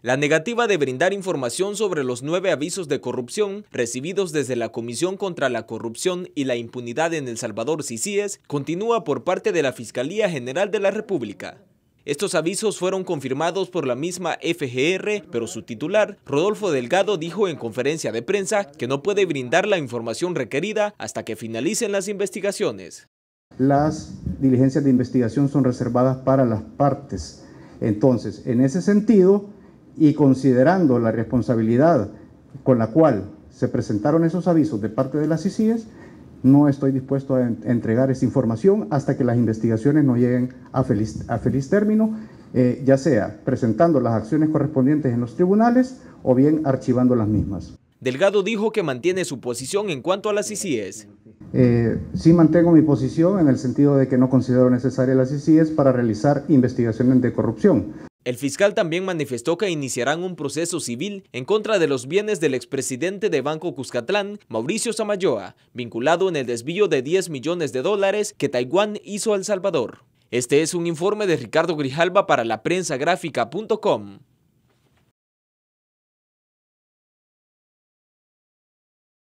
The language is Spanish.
La negativa de brindar información sobre los nueve avisos de corrupción recibidos desde la Comisión contra la Corrupción y la Impunidad en El Salvador, CICIES, continúa por parte de la Fiscalía General de la República. Estos avisos fueron confirmados por la misma FGR, pero su titular, Rodolfo Delgado, dijo en conferencia de prensa que no puede brindar la información requerida hasta que finalicen las investigaciones. Las diligencias de investigación son reservadas para las partes. Entonces, en ese sentido, y considerando la responsabilidad con la cual se presentaron esos avisos de parte de las ICIES, no estoy dispuesto a entregar esa información hasta que las investigaciones no lleguen a feliz, término, eh, ya sea presentando las acciones correspondientes en los tribunales o bien archivando las mismas. Delgado dijo que mantiene su posición en cuanto a las ICIES. Eh, sí mantengo mi posición en el sentido de que no considero necesaria las ICIES para realizar investigaciones de corrupción. El fiscal también manifestó que iniciarán un proceso civil en contra de los bienes del expresidente de Banco Cuscatlán, Mauricio Samayoa, vinculado en el desvío de 10 millones de dólares que Taiwán hizo a El Salvador. Este es un informe de Ricardo Grijalba para la